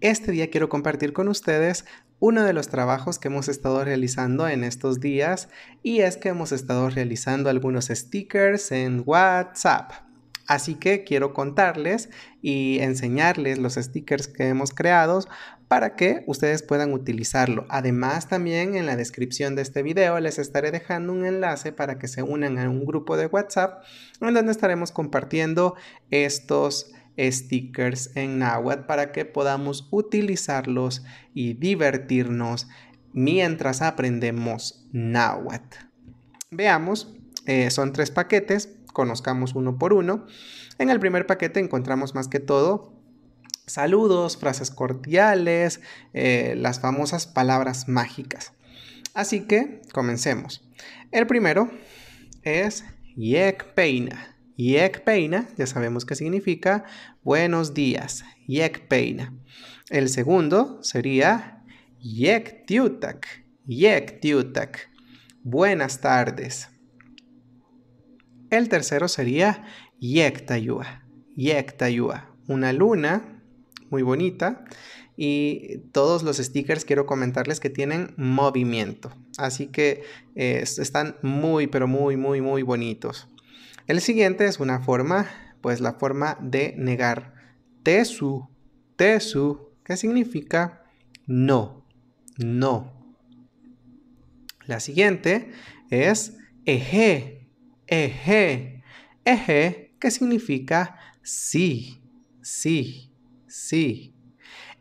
este día quiero compartir con ustedes uno de los trabajos que hemos estado realizando en estos días y es que hemos estado realizando algunos stickers en WhatsApp. Así que quiero contarles y enseñarles los stickers que hemos creado para que ustedes puedan utilizarlo. Además, también en la descripción de este video les estaré dejando un enlace para que se unan a un grupo de WhatsApp en donde estaremos compartiendo estos stickers en náhuatl para que podamos utilizarlos y divertirnos mientras aprendemos náhuatl. Veamos, eh, son tres paquetes, conozcamos uno por uno. En el primer paquete encontramos más que todo saludos, frases cordiales, eh, las famosas palabras mágicas. Así que comencemos. El primero es Yek Peina. Yek PEINA, ya sabemos qué significa buenos días, Yek PEINA El segundo sería Yek TIUTAK buenas tardes. El tercero sería Yek TAYUA una luna muy bonita y todos los stickers quiero comentarles que tienen movimiento, así que eh, están muy pero muy muy muy bonitos. El siguiente es una forma, pues la forma de negar. Tesu, tesu, que significa no, no. La siguiente es eje, eje, eje, que significa sí, sí, sí.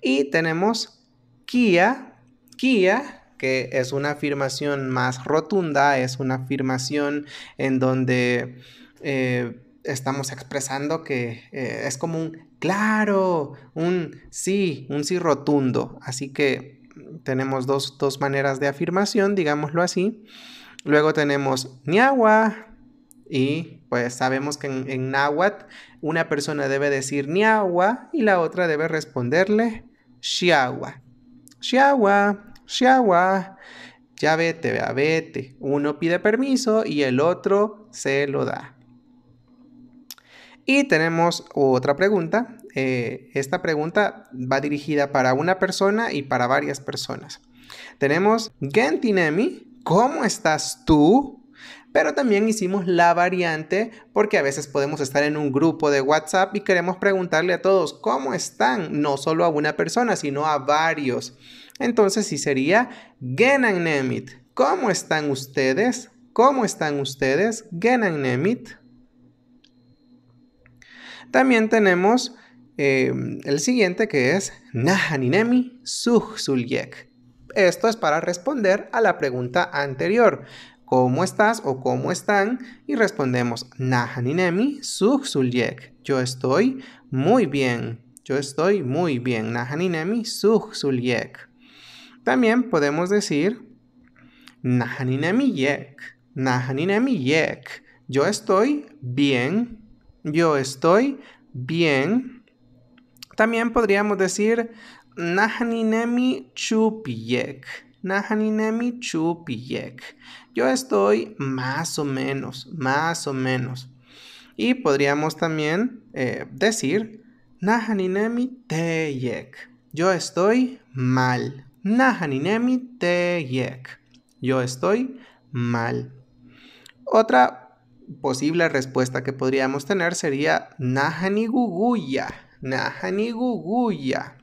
Y tenemos kia, kia, que es una afirmación más rotunda, es una afirmación en donde eh, estamos expresando que eh, es como un claro, un sí, un sí rotundo. Así que tenemos dos, maneras de afirmación, digámoslo así. Luego tenemos niagua y pues sabemos que en, náhuatl una persona debe decir niagua y la otra debe responderle xiagua xiagua, xiagua ya vete, vete. Uno pide permiso y el otro se lo da. Y tenemos otra pregunta. Eh, esta pregunta va dirigida para una persona y para varias personas. Tenemos Gentinemi, ¿cómo estás tú? Pero también hicimos la variante porque a veces podemos estar en un grupo de WhatsApp y queremos preguntarle a todos cómo están, no solo a una persona, sino a varios. Entonces sí sería Gennanemit, ¿cómo están ustedes? ¿Cómo están ustedes? Gennanemit. También tenemos eh, el siguiente que es Nahaninemi yek Esto es para responder a la pregunta anterior. ¿Cómo estás o cómo están? Y respondemos Nahaninemi yek Yo estoy muy bien. Yo estoy muy bien. Nahaninemi yek También podemos decir Nahaninemi Yek. Nahaninemi Yek. Yo estoy bien yo estoy bien. También podríamos decir Nahaninemi chupiyek. Nahaninemi chupiyek. Yo estoy más o menos, más o menos. Y podríamos también eh, decir Nahaninemi teyek. Yo estoy mal. Nahaninemi teyek. Yo estoy mal. Otra posible respuesta que podríamos tener sería Nahani Guguya. Nahani Guguya.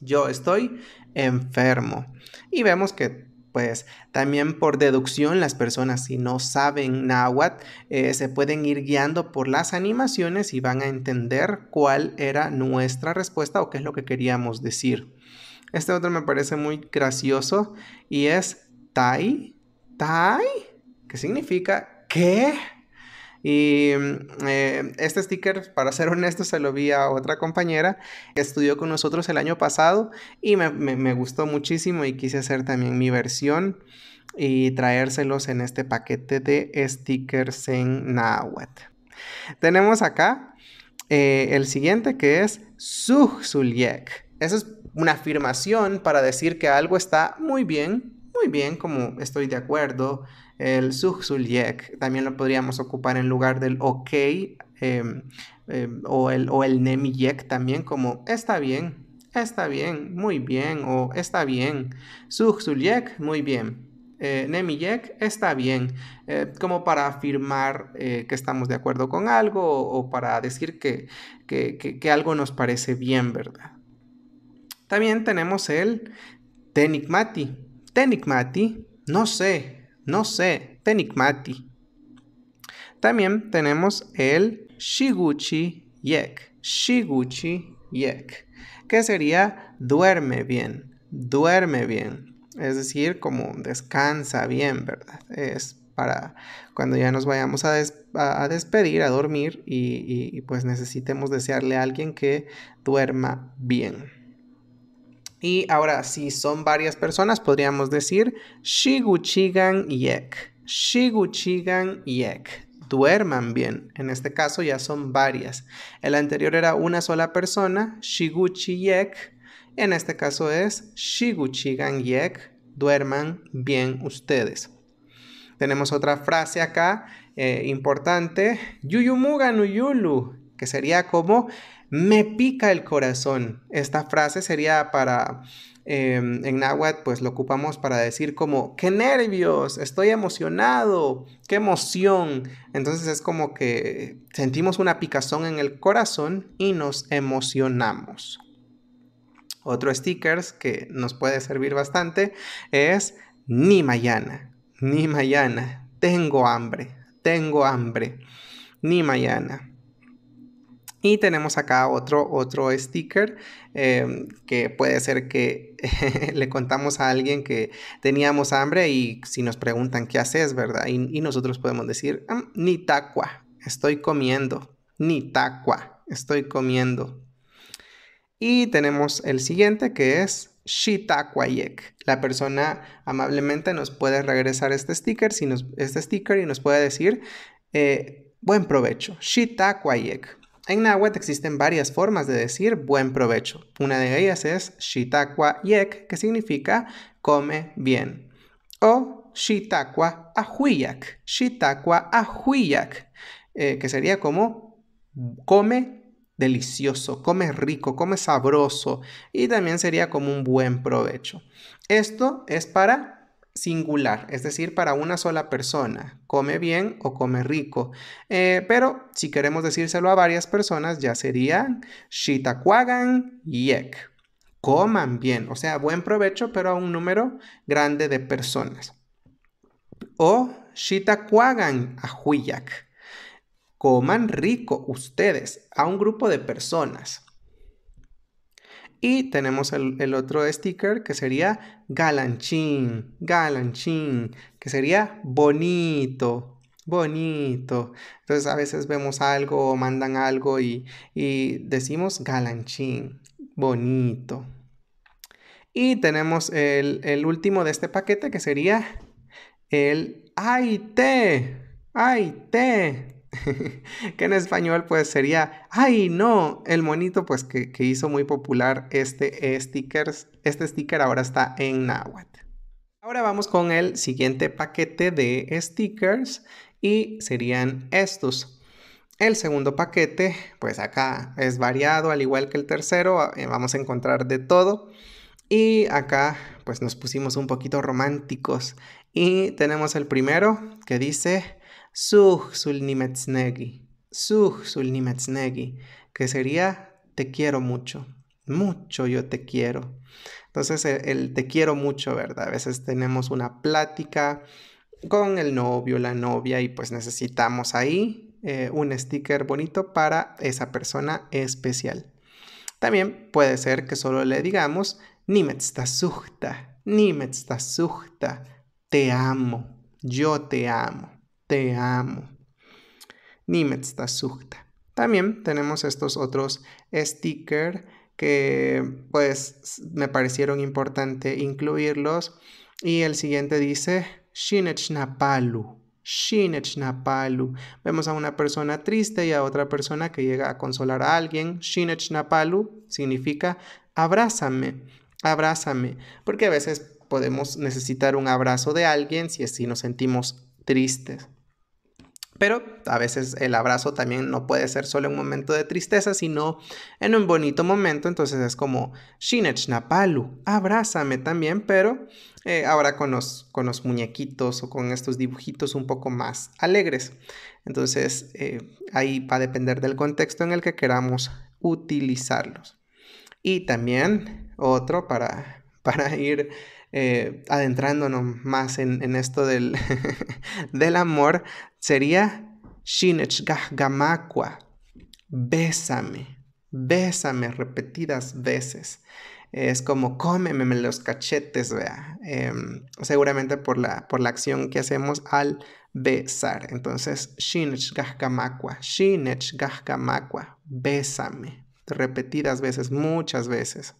Yo estoy enfermo. Y vemos que, pues, también por deducción, las personas, si no saben náhuatl, eh, se pueden ir guiando por las animaciones y van a entender cuál era nuestra respuesta o qué es lo que queríamos decir. Este otro me parece muy gracioso y es Tai. Tai, que significa ¿qué? Y mm, eh, este sticker, para ser honesto, se lo vi a otra compañera que estudió con nosotros el año pasado y me, gustó muchísimo y quise hacer también mi versión y traérselos en este paquete de stickers en Nahuatl. Tenemos acá eh, el siguiente que es Sujsuliek. Esa es una afirmación para decir que algo está muy bien, muy bien, como estoy de acuerdo, el suhsulyek también lo podríamos ocupar en lugar del ok em, em, o el, o el también como está bien, está bien, muy bien o está bien. Suhsulyek, muy bien. Eh, está bien, eh, como para afirmar eh, que estamos de acuerdo con algo o, para decir que, que, algo nos parece bien, ¿verdad? También tenemos el tenikmati. Tenikmati, no sé, no sé, tenikmati. También tenemos el shiguchi yek, shiguchi yek, que sería duerme bien, duerme bien. Es decir, como descansa bien, ¿verdad? Es para cuando ya nos vayamos a, despedir, a dormir y pues necesitemos desearle a alguien que duerma bien. Y ahora, si son varias personas, podríamos decir shiguchigan yek. Shiguchigan yek. Duerman bien. En este caso ya son varias. El anterior era una sola persona, shiguchi yek. En este caso es shiguchigan yek. Duerman bien ustedes. Tenemos otra frase acá eh, importante, yuyumuganuyulu, que sería como me pica el corazón. Esta frase sería para, em, en náhuatl, pues lo ocupamos para decir como, qué nervios, estoy emocionado, qué emoción. Entonces es como que sentimos una picazón en el corazón y nos emocionamos. Otro sticker que nos puede servir bastante es ni mañana, ni mañana, tengo hambre, tengo hambre, ni mañana. Y tenemos acá otro, otro sticker em, que puede ser que le contamos a alguien que teníamos hambre y si nos preguntan qué haces, ¿verdad? Y, nosotros podemos decir, mm, ni taqua, estoy comiendo, ni taqua, estoy comiendo. Y tenemos el siguiente que es yek. La persona amablemente nos puede regresar este sticker, si este sticker y nos puede decir, eh, buen provecho, yek. En náhuatl existen varias formas de decir buen provecho. Una de ellas es shitakwa yek, que significa come bien. O shitakwa ahuiyak, shitakwa ahuiyak, eh, que sería como come delicioso, come rico, come sabroso y también sería como un buen provecho. Esto es para singular, es decir, para una sola persona, come bien o come rico. Eh, pero si queremos decírselo a varias personas, ya sería shitakuagan yek. Coman bien, o sea, buen provecho, pero a un número grande de personas. O shitakuagan ajuyak Coman rico ustedes a un grupo de personas. Y tenemos el, otro sticker que sería galanchín, galanchín, que sería bonito, bonito. Entonces a veces vemos algo o mandan algo y, decimos galanchín, bonito. Y tenemos el, el, último de este paquete que sería el aite, aite, que en español pues sería, ay no, el monito pues que, hizo muy popular este, stickers, este sticker ahora está en náhuatl. Ahora vamos con el siguiente paquete de stickers y serían estos. El segundo paquete, pues acá es variado, al igual que el tercero, eh, vamos a encontrar de todo. Y acá pues nos pusimos un poquito románticos. Y tenemos el primero que dice, sul sul nimetznegi, que sería te quiero mucho, mucho yo te quiero. Entonces el, te quiero mucho, ¿verdad? A veces tenemos una plática con el novio, la novia y pues necesitamos ahí eh, un sticker bonito para esa persona especial. También puede ser que solo le digamos Nimetstasuchta, Nimetstasuchta, te amo, yo te amo te amo. ta También tenemos estos otros stickers que pues me parecieron importante incluirlos. Y el siguiente dice Shinechnapalu. Shinechnapalu. Vemos a una persona triste y a otra persona que llega a consolar a alguien. Shinechnapalu significa abrázame, abrázame. Porque a veces podemos necesitar un abrazo de alguien si así nos sentimos tristes. Pero a veces el abrazo también no puede ser solo un momento de tristeza, sino en un bonito momento. Entonces es como, Napalu, abrázame también, pero eh, ahora con los, con los muñequitos o con estos dibujitos un poco más alegres. Entonces eh, ahí va a depender del contexto en el que queramos utilizarlos. Y también otro para, para ir eh, adentrándonos más en, esto del, amor, sería Gajgamakwa, Bésame, bésame repetidas veces. Es como cómeme los cachetes, vea. Em, seguramente por la, por la acción que hacemos al besar. Entonces, Shinech Shinechgahgamakwa, bésame. Repetidas veces, muchas veces.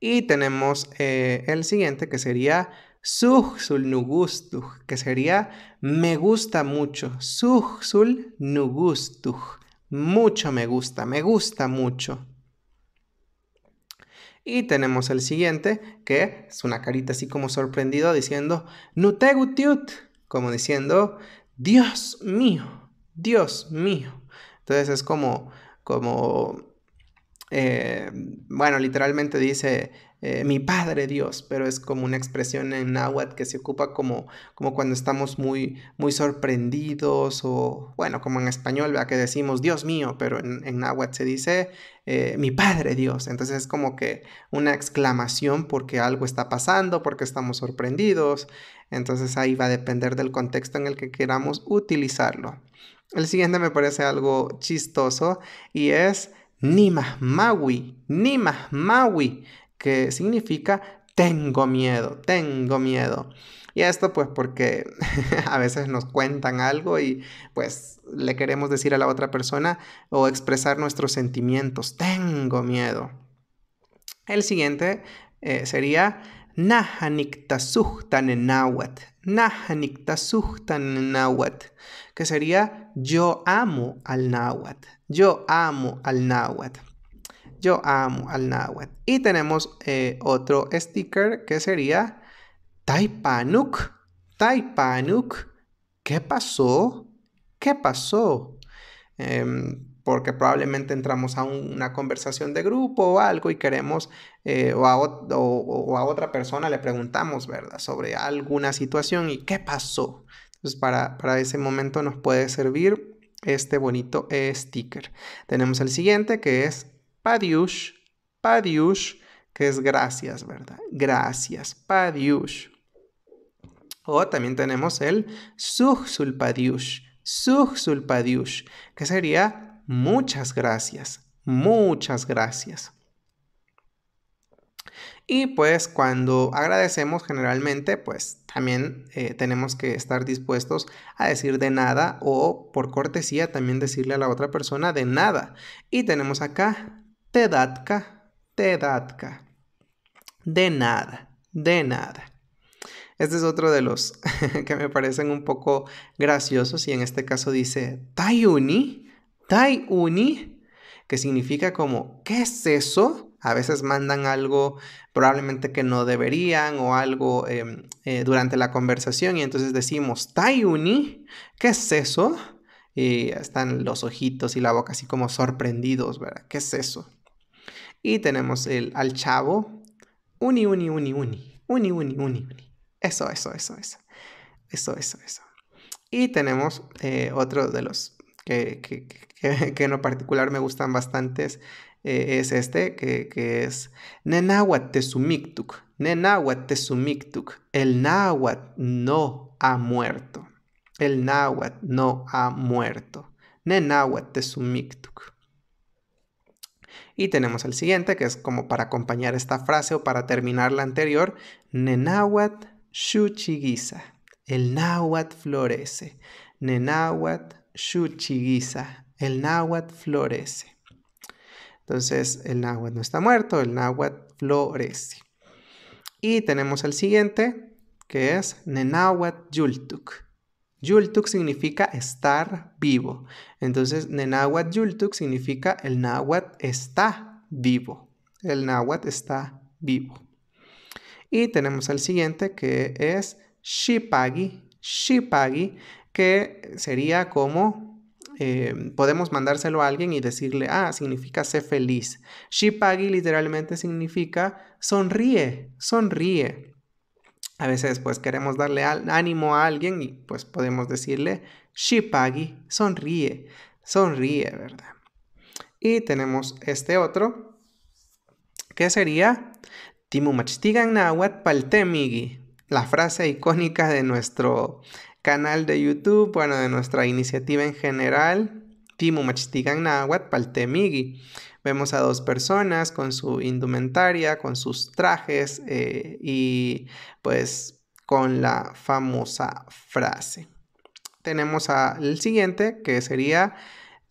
Y tenemos eh, el siguiente que sería sul nugustuj, que sería me gusta mucho. sul nugustuj, mucho me gusta, me gusta mucho. Y tenemos el siguiente, que es una carita así como sorprendido diciendo Nutegutiut, como diciendo Dios mío, Dios mío. Entonces es como, como eh, bueno, literalmente dice eh, mi Padre Dios, pero es como una expresión en náhuatl que se ocupa como, como cuando estamos muy, muy sorprendidos o, bueno, como en español, vea que decimos Dios mío, pero en, náhuatl se dice eh, mi Padre Dios. Entonces es como que una exclamación porque algo está pasando, porque estamos sorprendidos. Entonces ahí va a depender del contexto en el que queramos utilizarlo. El siguiente me parece algo chistoso y es Nima, Maui, nima, Maui, que significa tengo miedo, tengo miedo. Y esto pues porque a veces nos cuentan algo y pues le queremos decir a la otra persona o expresar nuestros sentimientos, tengo miedo. El siguiente eh, sería Nahaniktasuktan en náhuatl que sería yo amo al náhuatl. Yo amo al náhuatl. Yo amo al náhuatl. Y tenemos eh, otro sticker que sería Taipanuk. Taipanuk. ¿Qué pasó? ¿Qué pasó? Em, porque probablemente entramos a una conversación de grupo o algo y queremos, eh, o, a o, a otra persona le preguntamos, ¿verdad?, sobre alguna situación y qué pasó. Entonces para, ese momento nos puede servir este bonito sticker. Tenemos el siguiente que es Padiush, Padiush, que es gracias, ¿verdad? Gracias, Padiush. O también tenemos el SUGSULPADIUSH, Padiush. que sería muchas gracias, muchas gracias. Y pues cuando agradecemos generalmente, pues también eh, tenemos que estar dispuestos a decir de nada o por cortesía también decirle a la otra persona de nada. Y tenemos acá te datka, te datka. De nada, de nada. Este es otro de los que me parecen un poco graciosos y en este caso dice Taiuni, Taiuni, que significa como ¿qué es eso? A veces mandan algo probablemente que no deberían o algo em, eh, durante la conversación y entonces decimos, uni, ¿qué es eso? Y están los ojitos y la boca así como sorprendidos, ¿verdad? ¿Qué es eso? Y tenemos el al chavo, uni, uni, uni, uni, uni, uni, uni, Eso, eso, eso, eso. Eso, eso, eso. Y tenemos eh, otro de los que, que, que, que en lo particular me gustan bastantes, eh, es este, que, que es sumiktuk tesumictuc. te sumiktuk. El náhuatl no ha muerto. El náhuatl no ha muerto. te Y tenemos el siguiente, que es como para acompañar esta frase o para terminar la anterior. Nenahuat shuchigisa. El náhuatl florece. Nenahuat shuchigisa. El náhuatl florece. Entonces el náhuatl no está muerto, el náhuatl florece. Y tenemos el siguiente, que es Nenáhuatl Yultuk. Yultuk significa estar vivo. Entonces, Nenáhuatl Yultuk significa el náhuatl está vivo. El náhuatl está vivo. Y tenemos el siguiente que es Shipagi. Shipagi, que sería como Em, podemos mandárselo a alguien y decirle, ah, significa ser feliz. Shipagi literalmente significa sonríe, sonríe. A veces pues queremos darle ánimo a alguien y pues podemos decirle, Shipagi, sonríe, sonríe, ¿verdad? Y tenemos este otro, que sería, Timu Nahuatl Paltemigi, la frase icónica de nuestro canal de YouTube, bueno, de nuestra iniciativa en general, Timu Machtigan Nahuatl Vemos a dos personas con su indumentaria, con sus trajes eh, y pues con la famosa frase. Tenemos al siguiente que sería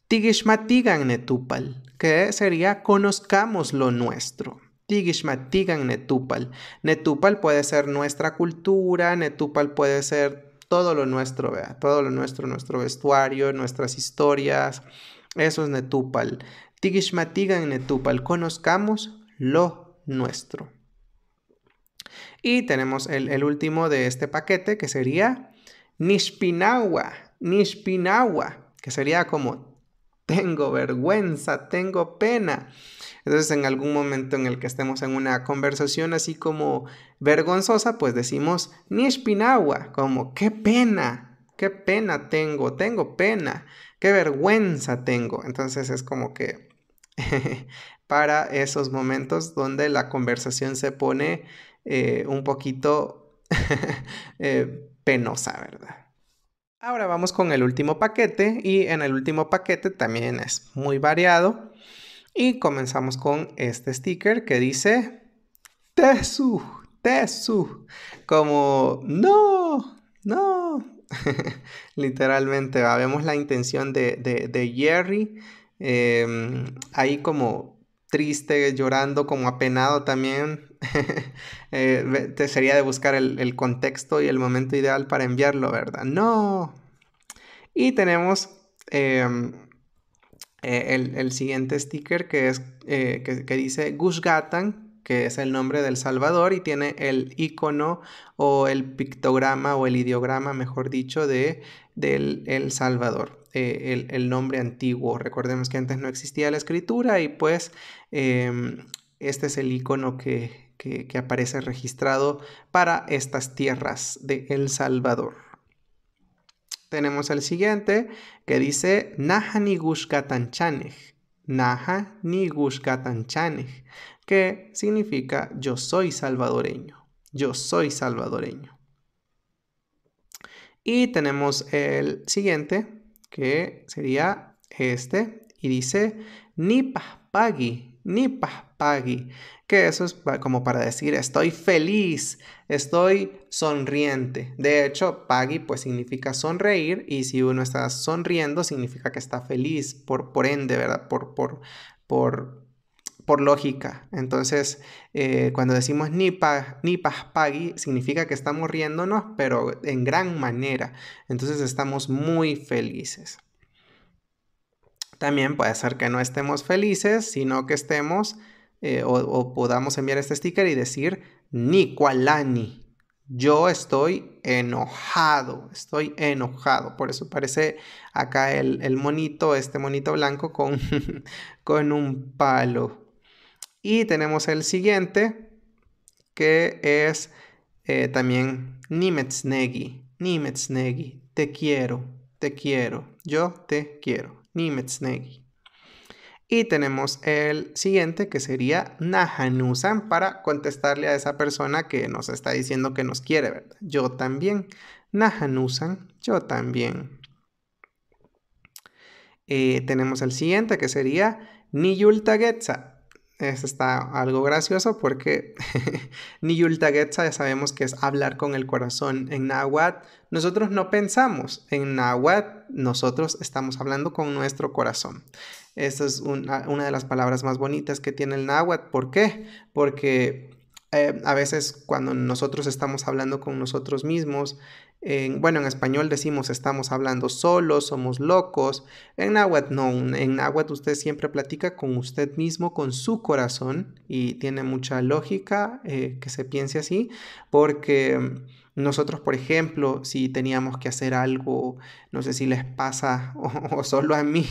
Tigishmatigan Netupal, que sería conozcamos lo nuestro. Tigishmatigan Netupal. Netupal puede ser nuestra cultura, Netupal puede ser todo lo nuestro, vea, todo lo nuestro, nuestro vestuario, nuestras historias, eso es Netúpal. Tigishmatigan netupal, conozcamos lo nuestro. Y tenemos el, el, último de este paquete que sería Nishpinawa, Nishpinawa, que sería como tengo vergüenza, tengo pena. Entonces en algún momento en el que estemos en una conversación así como vergonzosa, pues decimos ni espinagua, como qué pena, qué pena tengo, tengo pena, qué vergüenza tengo. Entonces es como que para esos momentos donde la conversación se pone eh, un poquito eh, penosa, ¿verdad? Ahora vamos con el último paquete y en el último paquete también es muy variado y comenzamos con este sticker que dice Tesu, Tesu, como no, no. Literalmente, vemos la intención de, Jerry em, ahí como triste, llorando, como apenado también. Eh, te sería de buscar el, contexto y el momento ideal para enviarlo, ¿verdad? No. Y tenemos em, eh, el, siguiente sticker que, es, eh, que, que, dice Guzgatan que es el nombre del Salvador y tiene el icono o el pictograma o el ideograma, mejor dicho, de del El Salvador. Eh, el, nombre antiguo. Recordemos que antes no existía la escritura y pues em, este es el icono que aparece registrado para estas tierras de El Salvador. Tenemos el siguiente que dice Naha Nigushkatanchanej. Naha Nigushkatanchanej, que significa yo soy salvadoreño. Yo soy salvadoreño. Y tenemos el siguiente que sería este y dice Ni ni paspagi, que eso es como para decir estoy feliz, estoy sonriente. De hecho, pagi pues significa sonreír y si uno está sonriendo significa que está feliz, por, por ende, ¿verdad? Por, por, por, lógica. Entonces, eh, cuando decimos nipa, pagi significa que estamos riéndonos, pero en gran manera. Entonces estamos muy felices. También puede ser que no estemos felices, sino que estemos eh, o, podamos enviar este sticker y decir Nicolani. Yo estoy enojado, estoy enojado. Por eso parece acá el, monito, este monito blanco con, con un palo. Y tenemos el siguiente, que es eh, también Nimetsnegi. Nimetsnegi, te quiero, te quiero, yo te quiero. Y tenemos el siguiente que sería Nahanusan para contestarle a esa persona que nos está diciendo que nos quiere, ¿verdad? Yo también. Nahanusan, yo también. Eh, tenemos el siguiente que sería Niyultagetsa eso está algo gracioso porque getsa ya sabemos que es hablar con el corazón en náhuatl. Nosotros no pensamos en náhuatl, nosotros estamos hablando con nuestro corazón. Esa es ah, una, de las palabras más bonitas que tiene el náhuatl. ¿Por qué? Porque eh, a veces cuando nosotros estamos hablando con nosotros mismos, bueno, en español decimos estamos hablando solos, somos locos. En náhuatl no, en náhuatl usted siempre platica con usted mismo, con su corazón y tiene mucha lógica eh, que se piense así porque nosotros, por ejemplo, si teníamos que hacer algo, no sé si les pasa o, solo a mí,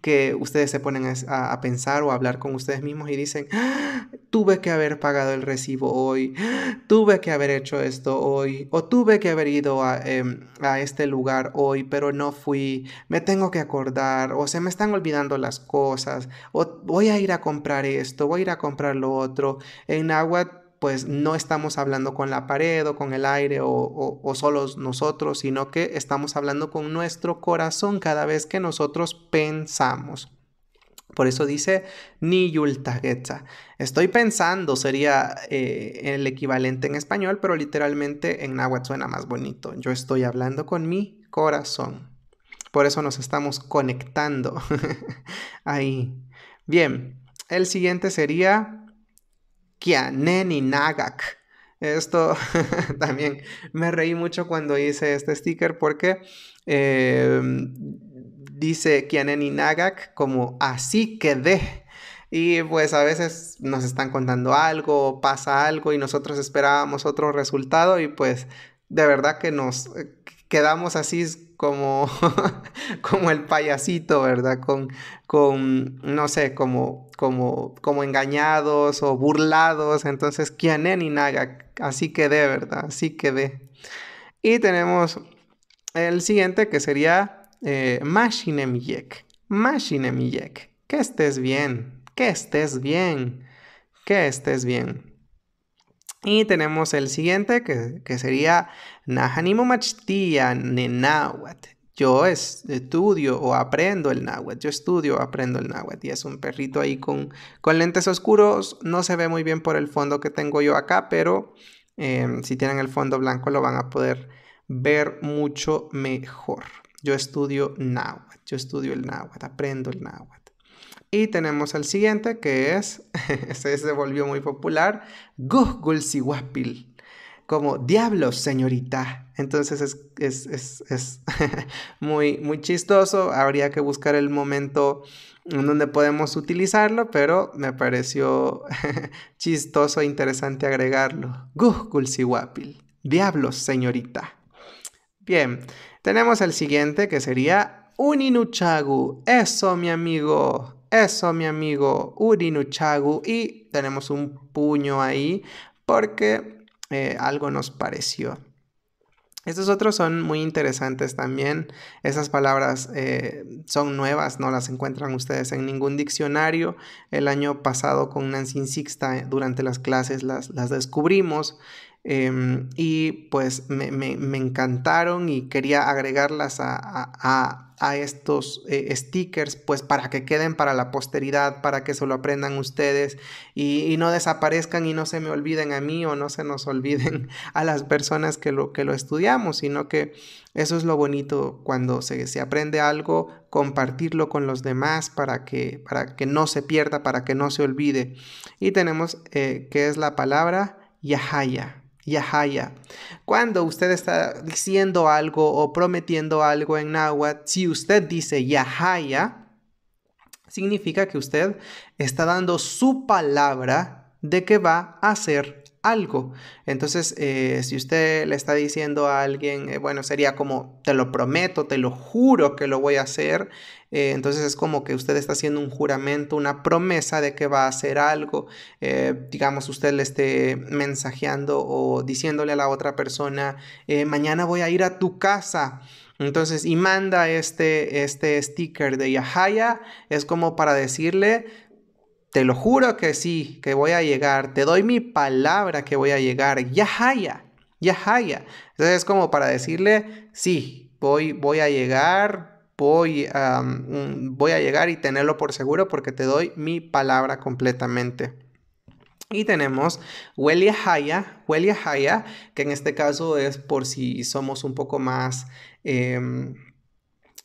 que ustedes se ponen a, pensar o a hablar con ustedes mismos y dicen, ah, tuve que haber pagado el recibo hoy, ah, tuve que haber hecho esto hoy, o tuve que haber ido em, a, este lugar hoy, pero no fui, me tengo que acordar, o se me están olvidando las cosas, o voy a ir a comprar esto, voy a ir a comprar lo otro. En agua pues no estamos hablando con la pared o con el aire o, solo solos nosotros, sino que estamos hablando con nuestro corazón cada vez que nosotros pensamos. Por eso dice ni yultagetza. Estoy pensando sería eh, el equivalente en español, pero literalmente en náhuatl suena más bonito. Yo estoy hablando con mi corazón. Por eso nos estamos conectando ahí. Bien, el siguiente sería Kianeni Nagak. Esto también me reí mucho cuando hice este sticker porque em, dice dice Kianeni Nagak como así quedé. Y pues a veces nos están contando algo, pasa algo y nosotros esperábamos otro resultado y pues de verdad que nos eh, quedamos así como, como el payasito, ¿verdad? Con, con no sé, como, como, como engañados o burlados. Entonces, Kianen y Naga, así quedé, ¿verdad? Así que quedé. Y tenemos el siguiente que sería eh, Mashinemiyek. Que estés bien. Que estés bien. Que estés bien. Y tenemos el siguiente que, que sería Nahanimo Machtia nahuatl. Yo estudio o aprendo el náhuatl. Yo estudio aprendo el náhuatl. Y es un perrito ahí con, con lentes oscuros. No se ve muy bien por el fondo que tengo yo acá, pero em, si tienen el fondo blanco lo van a poder ver mucho mejor. Yo estudio náhuatl. Yo estudio el náhuatl. Aprendo el náhuatl. Y tenemos el siguiente que es, este se volvió muy popular, Siwapil, como diablos, señorita. Entonces es, muy, muy chistoso, habría que buscar el momento en donde podemos utilizarlo, pero me pareció chistoso e interesante agregarlo. Siwapil, diablos, señorita. Bien, tenemos el siguiente que sería Uninuchagu. Eso, mi amigo. Eso, mi amigo Urinuchagu. Y tenemos un puño ahí porque eh, algo nos pareció. Estos otros son muy interesantes también. Esas palabras eh, son nuevas, no las encuentran ustedes en ningún diccionario. El año pasado con Nancy Sixta eh, durante las clases las, descubrimos em, y pues me, encantaron y quería agregarlas a a estos eh, stickers, pues para que queden para la posteridad, para que se lo aprendan ustedes y, no desaparezcan y no se me olviden a mí o no se nos olviden a las personas que lo, que lo estudiamos, sino que eso es lo bonito cuando se, se aprende algo, compartirlo con los demás para que, para que no se pierda, para que no se olvide. Y tenemos eh, que es la palabra Yahaya. Yahaya. Cuando usted está diciendo algo o prometiendo algo en náhuatl, si usted dice Yahaya, significa que usted está dando su palabra de que va a hacer algo. Entonces, eh, si usted le está diciendo a alguien, eh, bueno, sería como, te lo prometo, te lo juro que lo voy a hacer, eh, entonces es como que usted está haciendo un juramento, una promesa de que va a hacer algo. Eh, digamos, usted le esté mensajeando o diciéndole a la otra persona, eh, mañana voy a ir a tu casa. Entonces, y manda este, este sticker de Yahaya, es como para decirle, te lo juro que sí, que voy a llegar, te doy mi palabra que voy a llegar, Yahaya, Yahaya. Entonces es como para decirle, sí, voy, voy a llegar, voy a, voy a llegar y tenerlo por seguro porque te doy mi palabra completamente. Y tenemos Welia Haya, Haya, que en este caso es por si somos un poco más... Em,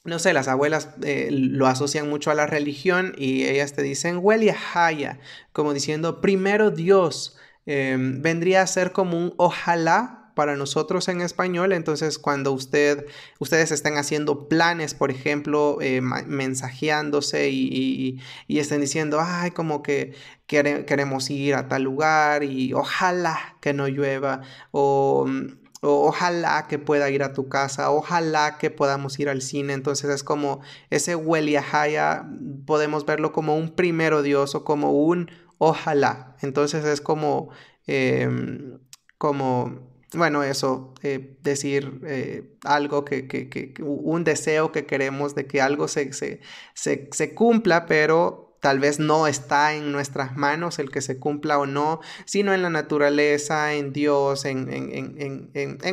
no sé, las abuelas eh, lo asocian mucho a la religión y ellas te dicen Welia Haya, como diciendo primero Dios. Em, vendría a ser como un ojalá para nosotros en español. Entonces, cuando usted, ustedes estén haciendo planes, por ejemplo, eh, mensajeándose y, y, estén diciendo, ay, como que queremos ir a tal lugar y ojalá que no llueva o ojalá que pueda ir a tu casa, ojalá que podamos ir al cine. Entonces es como ese jaya... podemos verlo como un primero Dios o como un ojalá. Entonces es como, eh, como bueno, eso, eh, decir eh, algo que, un deseo que queremos de que algo se, se, cumpla, pero tal vez no está en nuestras manos el que se cumpla o no, sino en la naturaleza, en Dios, en,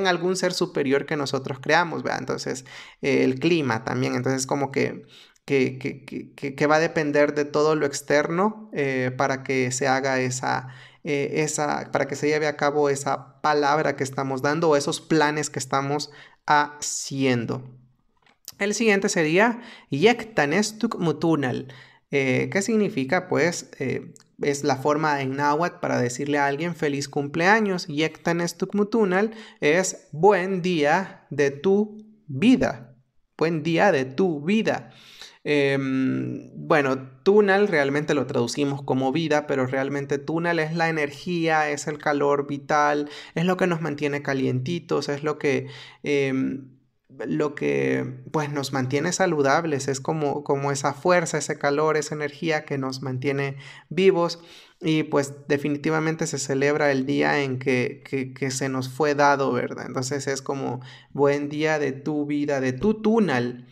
algún ser superior que nosotros creamos, ¿verdad? Entonces, eh, el clima también, entonces como que, que, va a depender de todo lo externo para que se haga esa eh, esa, para que se lleve a cabo esa palabra que estamos dando o esos planes que estamos haciendo. El siguiente sería Yektanestuk Mutunal, eh, significa pues eh, es la forma en náhuatl para decirle a alguien feliz cumpleaños. Yektanestuk mutunal es buen día de tu vida. Buen día de tu vida. Em, bueno, túnel realmente lo traducimos como vida, pero realmente túnel es la energía, es el calor vital, es lo que nos mantiene calientitos, es lo que... Em, lo que pues nos mantiene saludables, es como, como esa fuerza, ese calor, esa energía que nos mantiene vivos y pues definitivamente se celebra el día en que, que, que se nos fue dado, ¿verdad? Entonces es como buen día de tu vida, de tu túnel,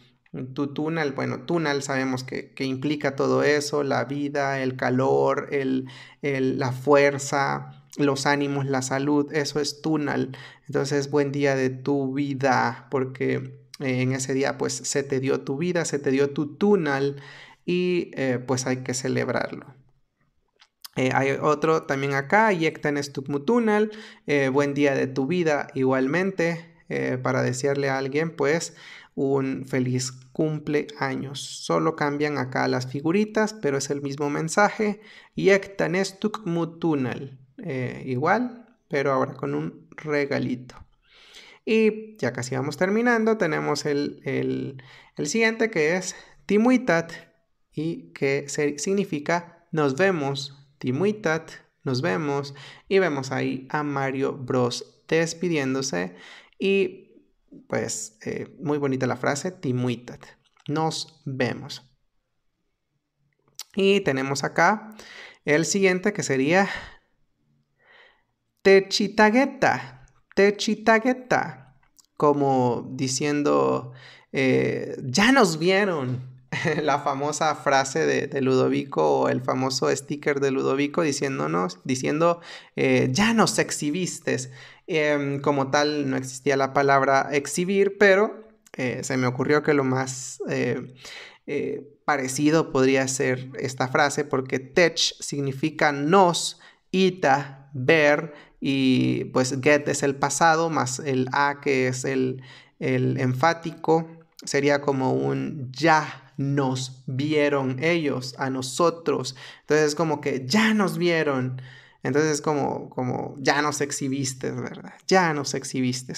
tu túnel, bueno, túnel sabemos que, implica todo eso, la vida, el calor, el, la fuerza, los ánimos, la salud, eso es túnel. Entonces, buen día de tu vida, porque eh, en ese día pues se te dio tu vida, se te dio tu túnel y eh, pues hay que celebrarlo. Eh, hay otro también acá, Yektan tu buen día de tu vida igualmente, para decirle a alguien pues un feliz cumpleaños. Solo cambian acá las figuritas, pero es el mismo mensaje. Yektanestuk mutunal. Eh, igual, pero ahora con un regalito. Y ya casi vamos terminando, tenemos el, siguiente que es Timuitat y que significa nos vemos, Timuitat, nos vemos y vemos ahí a Mario Bros despidiéndose y pues eh, muy bonita la frase, timuitat. Nos vemos. Y tenemos acá el siguiente que sería te techitageta, como diciendo, eh, ya nos vieron. la famosa frase de, Ludovico o el famoso sticker de Ludovico diciéndonos, diciendo, eh, ya nos exhibiste. Em, como tal, no existía la palabra exhibir, pero eh, se me ocurrió que lo más eh, eh, parecido podría ser esta frase, porque tech significa nos, ita, ver, y pues get es el pasado, más el a que es el, el enfático, sería como un ya nos vieron ellos, a nosotros. Entonces es como que ya nos vieron. Entonces es como, como, ya nos exhibiste, ¿verdad? Ya nos exhibiste.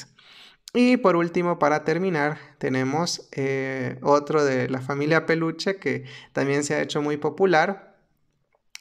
Y por último, para terminar, tenemos eh, otro de la familia peluche que también se ha hecho muy popular,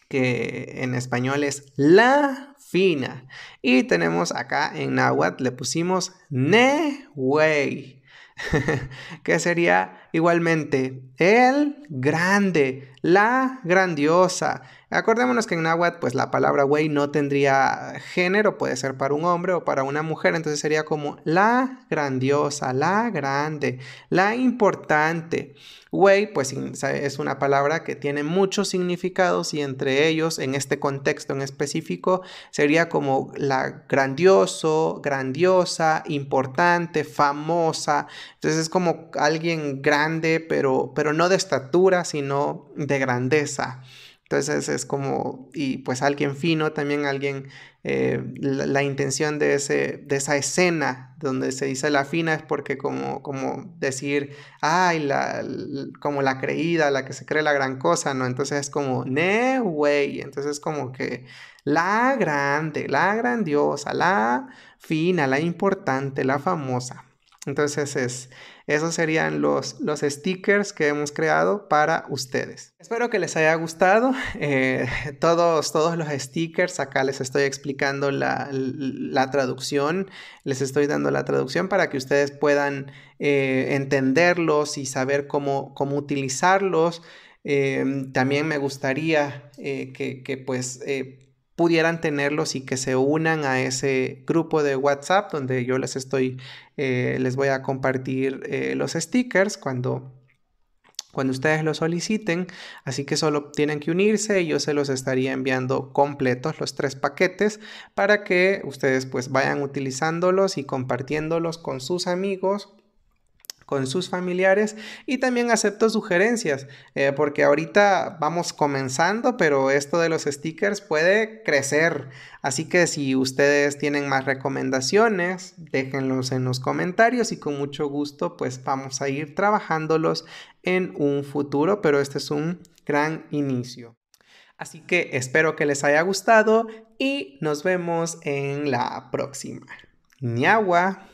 que en español es la fina. Y tenemos acá en náhuatl, le pusimos ne way que sería igualmente el grande, la grandiosa. Acordémonos que en náhuatl, pues la palabra güey no tendría género, puede ser para un hombre o para una mujer, entonces sería como la grandiosa, la grande, la importante pues es una palabra que tiene muchos significados y entre ellos, en este contexto en específico, sería como la grandioso, grandiosa, importante, famosa. Entonces es como alguien grande, pero, pero no de estatura, sino de grandeza. Entonces es como, y pues alguien fino, también alguien, eh, la, intención de, ese, de esa escena donde se dice la fina es porque como, como decir, ay, la, como la creída, la que se cree la gran cosa, ¿no? Entonces es como, ne, güey, entonces es como que la grande, la grandiosa, la fina, la importante, la famosa. Entonces es, esos serían los, los stickers que hemos creado para ustedes. Espero que les haya gustado. Eh, todos, todos los stickers, acá les estoy explicando la, traducción, les estoy dando la traducción para que ustedes puedan eh, entenderlos y saber cómo, cómo utilizarlos. Eh, también me gustaría que, que, pues pudieran tenerlos y que se unan a ese grupo de WhatsApp donde yo les estoy, eh, les voy a compartir eh, los stickers cuando, cuando ustedes lo soliciten. Así que solo tienen que unirse y yo se los estaría enviando completos los tres paquetes para que ustedes pues vayan utilizándolos y compartiéndolos con sus amigos con sus familiares y también acepto sugerencias eh, porque ahorita vamos comenzando pero esto de los stickers puede crecer así que si ustedes tienen más recomendaciones déjenlos en los comentarios y con mucho gusto pues vamos a ir trabajándolos en un futuro pero este es un gran inicio así que espero que les haya gustado y nos vemos en la próxima agua